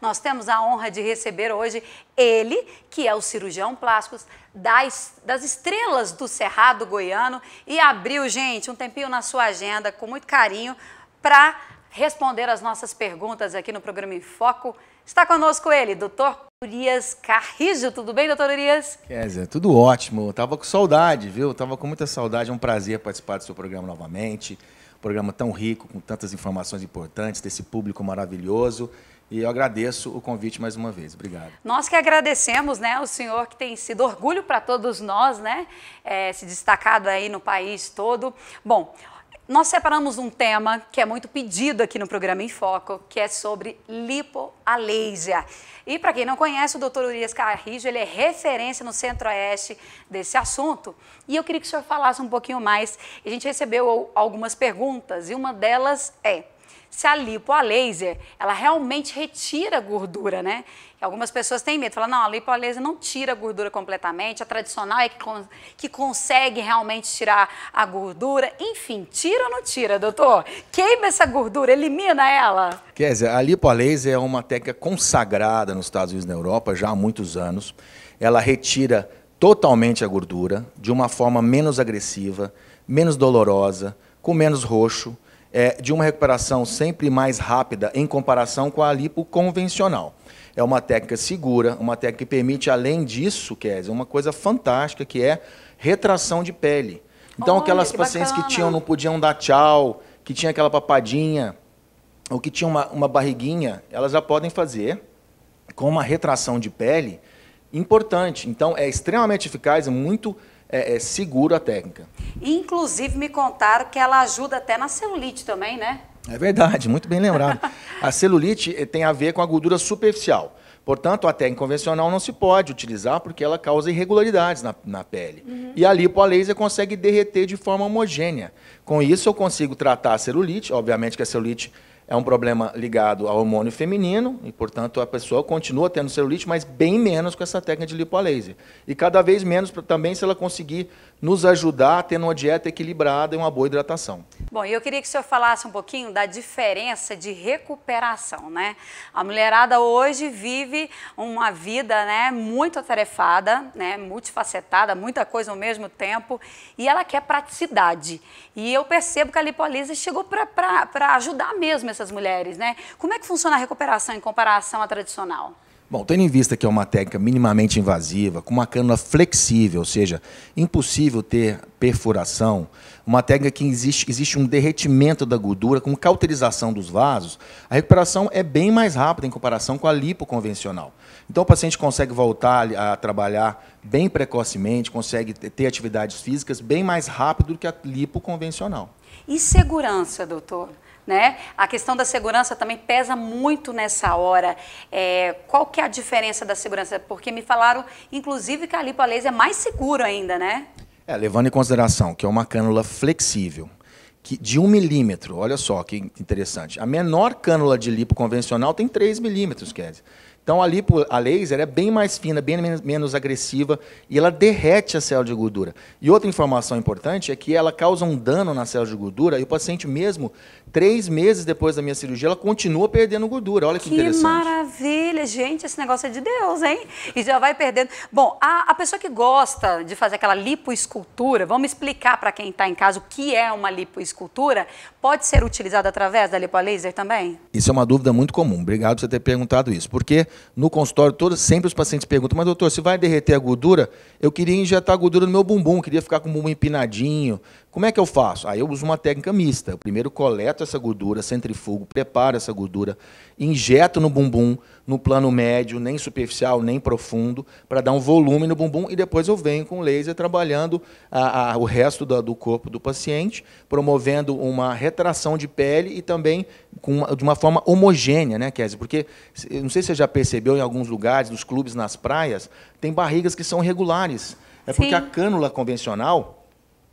Nós temos a honra de receber hoje ele, que é o cirurgião plástico das, das estrelas do Cerrado Goiano e abriu, gente, um tempinho na sua agenda com muito carinho para responder as nossas perguntas aqui no programa em Foco. Está conosco ele, doutor Urias Carrijo. Tudo bem, doutor Urias? Kézia, tudo ótimo. Estava tava com saudade, viu? Estava tava com muita saudade. É um prazer participar do seu programa novamente programa tão rico, com tantas informações importantes, desse público maravilhoso. E eu agradeço o convite mais uma vez. Obrigado. Nós que agradecemos, né, o senhor que tem sido orgulho para todos nós, né, é, se destacado aí no país todo. Bom, nós separamos um tema que é muito pedido aqui no programa em Foco, que é sobre lipoalésia. E para quem não conhece, o doutor Urias Carrijo, ele é referência no Centro-Oeste desse assunto. E eu queria que o senhor falasse um pouquinho mais. A gente recebeu algumas perguntas e uma delas é: se a lipo a laser, ela realmente retira gordura, né? Algumas pessoas têm medo, falam, não, a lipo a laser não tira gordura completamente, a tradicional é que, con que consegue realmente tirar a gordura. Enfim, tira ou não tira, doutor? Queima essa gordura, elimina ela. Quer dizer, a lipo a laser é uma técnica consagrada nos Estados Unidos e na Europa já há muitos anos. Ela retira totalmente a gordura de uma forma menos agressiva, menos dolorosa, com menos roxo, é, de uma recuperação sempre mais rápida em comparação com a lipo convencional. É uma técnica segura, uma técnica que permite, além disso, Kézia, uma coisa fantástica que é retração de pele. Então, Olha, aquelas que pacientes bacana. que tinham, não podiam dar tchau, que tinha aquela papadinha, ou que tinha uma, uma barriguinha, elas já podem fazer com uma retração de pele importante. Então, é extremamente eficaz, é muito é, é seguro a técnica. Inclusive, me contaram que ela ajuda até na celulite também, né? É verdade, muito bem lembrado. a celulite eh, tem a ver com a gordura superficial. Portanto, a técnica convencional não se pode utilizar porque ela causa irregularidades na, na pele. Uhum. E a lipo a laser consegue derreter de forma homogênea. Com isso, eu consigo tratar a celulite. Obviamente que a celulite é um problema ligado ao hormônio feminino, e, portanto, a pessoa continua tendo celulite, mas bem menos com essa técnica de lipolase. E cada vez menos também se ela conseguir nos ajudar a ter uma dieta equilibrada e uma boa hidratação. Bom, eu queria que o senhor falasse um pouquinho da diferença de recuperação, né? A mulherada hoje vive uma vida né, muito atarefada, né, multifacetada, muita coisa ao mesmo tempo, e ela quer praticidade. E eu percebo que a lipolise chegou para ajudar mesmo essas mulheres, né? Como é que funciona a recuperação em comparação à tradicional? Bom, tendo em vista que é uma técnica minimamente invasiva, com uma cânula flexível, ou seja, impossível ter perfuração, uma técnica que existe, existe um derretimento da gordura com cauterização dos vasos, a recuperação é bem mais rápida em comparação com a lipo convencional. Então o paciente consegue voltar a trabalhar bem precocemente, consegue ter atividades físicas bem mais rápido do que a lipo convencional. E segurança, doutor? Né? A questão da segurança também pesa muito nessa hora. É, qual que é a diferença da segurança? Porque me falaram, inclusive, que a lipo laser é mais seguro ainda, né? É, levando em consideração que é uma cânula flexível, que de 1 um milímetro, olha só que interessante. A menor cânula de lipo convencional tem 3 milímetros, quer dizer. Então, ali a laser é bem mais fina, bem menos agressiva e ela derrete a célula de gordura. E outra informação importante é que ela causa um dano na célula de gordura e o paciente mesmo, três meses depois da minha cirurgia, ela continua perdendo gordura. Olha que, que interessante. Que maravilha, gente, esse negócio é de Deus, hein? E já vai perdendo. Bom, a, a pessoa que gosta de fazer aquela lipoescultura, vamos explicar para quem está em casa o que é uma lipoescultura, pode ser utilizada através da lipo laser também? Isso é uma dúvida muito comum. Obrigado por você ter perguntado isso, porque no consultório todo, sempre os pacientes perguntam, mas doutor, se vai derreter a gordura, eu queria injetar a gordura no meu bumbum, queria ficar com o bumbum empinadinho. Como é que eu faço? Aí eu uso uma técnica mista. Eu primeiro coleto essa gordura, centrifugo, preparo essa gordura, injeto no bumbum, no plano médio, nem superficial, nem profundo, para dar um volume no bumbum e depois eu venho com laser trabalhando a, a, o resto do, do corpo do paciente, promovendo uma retração de pele e também uma, de uma forma homogênea, né, Kézia? Porque, não sei se você já percebeu em alguns lugares, nos clubes, nas praias, tem barrigas que são regulares. É porque a cânula convencional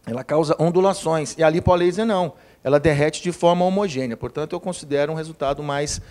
ela causa ondulações e a lipo laser não ela derrete de forma homogênea. Portanto, eu considero um resultado mais,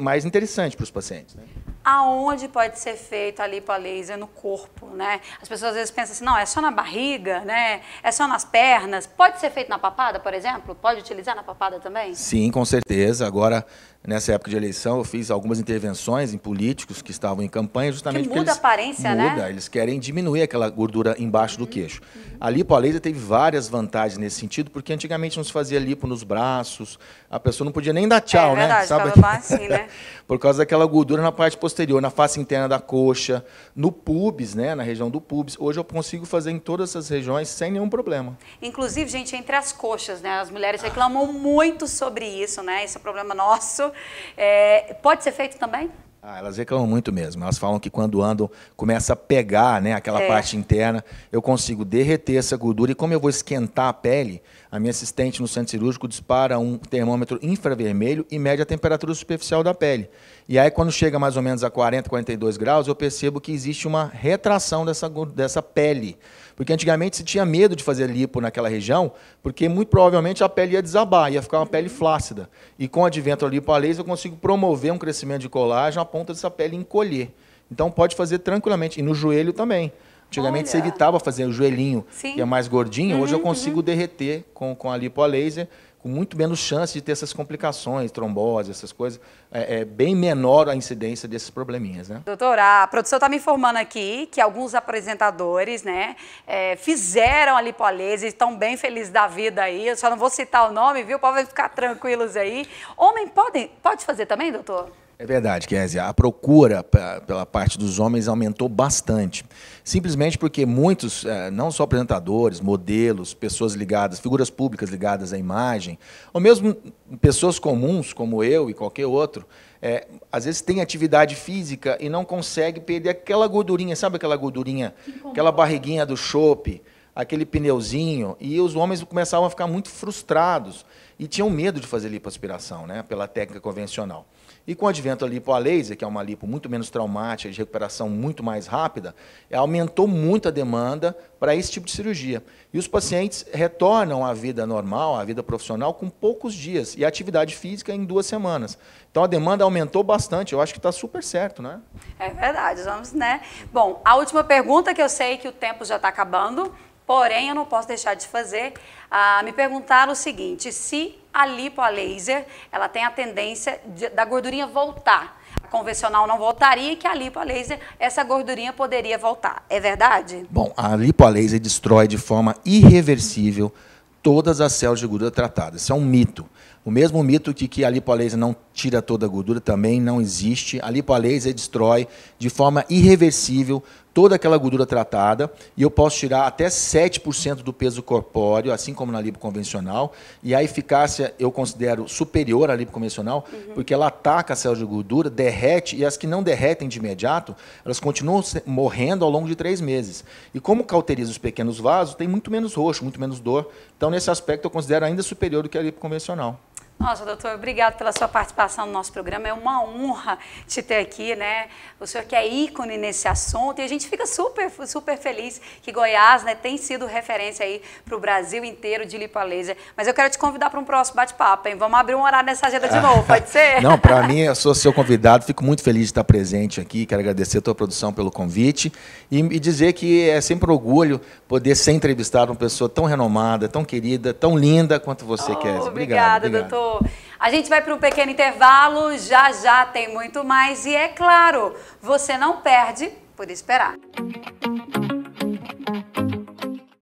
mais interessante para os pacientes. Né? aonde pode ser feita a lipo laser no corpo, né? As pessoas às vezes pensam assim, não, é só na barriga, né? É só nas pernas. Pode ser feito na papada, por exemplo? Pode utilizar na papada também? Sim, com certeza. Agora, nessa época de eleição, eu fiz algumas intervenções em políticos que estavam em campanha justamente que muda porque eles, a aparência, né? muda, né? Eles querem diminuir aquela gordura embaixo uhum. do queixo. Uhum. A lipo laser teve várias vantagens nesse sentido, porque antigamente não se fazia lipo nos braços, a pessoa não podia nem dar tchau, é, né? Verdade, Sabe? Assim, né? por causa daquela gordura na parte posterior posterior, na face interna da coxa, no pubis, né, na região do pubis. Hoje eu consigo fazer em todas essas regiões sem nenhum problema. Inclusive, gente, entre as coxas, né, as mulheres reclamam muito sobre isso, né, esse é um problema nosso. É, pode ser feito também? Ah, elas reclamam muito mesmo. Elas falam que quando andam, começa a pegar né, aquela é. parte interna. Eu consigo derreter essa gordura. E como eu vou esquentar a pele, a minha assistente no centro cirúrgico dispara um termômetro infravermelho e mede a temperatura superficial da pele. E aí, quando chega mais ou menos a 40, 42 graus, eu percebo que existe uma retração dessa, dessa pele. Porque antigamente se tinha medo de fazer lipo naquela região, porque muito provavelmente a pele ia desabar, ia ficar uma pele flácida. E com o advento da lipo a laser, eu consigo promover um crescimento de colágeno a ponta dessa pele encolher. Então pode fazer tranquilamente. E no joelho também. Antigamente Olha. você evitava fazer o joelhinho, Sim. que é mais gordinho. Uhum, Hoje eu uhum, consigo uhum. derreter com, com a lipo a laser com muito menos chance de ter essas complicações, trombose, essas coisas. É, é bem menor a incidência desses probleminhas, né? Doutora, a produção está me informando aqui que alguns apresentadores, né, é, fizeram a lipoalese, estão bem felizes da vida aí. Eu só não vou citar o nome, viu? Podem ficar tranquilos aí. Homem podem, pode fazer também, doutor? É verdade, Kézia. A procura pela parte dos homens aumentou bastante. Simplesmente porque muitos, é, não só apresentadores, modelos, pessoas ligadas, figuras públicas ligadas à imagem, ou mesmo pessoas comuns, como eu e qualquer outro, é, às vezes tem atividade física e não consegue perder aquela gordurinha, sabe aquela gordurinha, aquela barriguinha do chope, aquele pneuzinho, e os homens começavam a ficar muito frustrados e tinham medo de fazer lipoaspiração, né, pela técnica convencional. E com o advento da lipo a laser, que é uma lipo muito menos traumática, de recuperação muito mais rápida, é, aumentou muito a demanda para esse tipo de cirurgia. E os pacientes retornam à vida normal, à vida profissional, com poucos dias. E a atividade física em duas semanas. Então a demanda aumentou bastante. Eu acho que está super certo, né? É verdade. Vamos, né? Bom, a última pergunta que eu sei que o tempo já está acabando. Porém, eu não posso deixar de fazer. Ah, me perguntaram o seguinte: se a lipo a laser ela tem a tendência de, da gordurinha voltar. A convencional não voltaria e que a lipo a laser, essa gordurinha poderia voltar. É verdade? Bom, a lipo a laser destrói de forma irreversível todas as células de gordura tratadas. Isso é um mito. O mesmo mito de que a lipolase não tira toda a gordura também não existe. A lipolase destrói de forma irreversível toda aquela gordura tratada e eu posso tirar até 7% do peso corpóreo, assim como na lipo convencional. E a eficácia eu considero superior à lipo convencional, uhum. porque ela ataca a células de gordura, derrete e as que não derretem de imediato, elas continuam morrendo ao longo de três meses. E como cauteriza os pequenos vasos, tem muito menos roxo, muito menos dor. Então, nesse aspecto, eu considero ainda superior do que a lipo convencional. Nossa, doutor, obrigado pela sua participação no nosso programa. É uma honra te ter aqui, né? O senhor que é ícone nesse assunto e a gente fica super, super feliz que Goiás né, tem sido referência aí para o Brasil inteiro de lipo Mas eu quero te convidar para um próximo bate-papo, hein? Vamos abrir um horário nessa agenda de novo, pode ser? Não, para mim, eu sou seu convidado, fico muito feliz de estar presente aqui. Quero agradecer a tua produção pelo convite e, e dizer que é sempre orgulho poder ser entrevistado uma pessoa tão renomada, tão querida, tão linda quanto você oh, quer. Obrigado, obrigada, obrigado. doutor. A gente vai para um pequeno intervalo, já já tem muito mais e é claro, você não perde por esperar.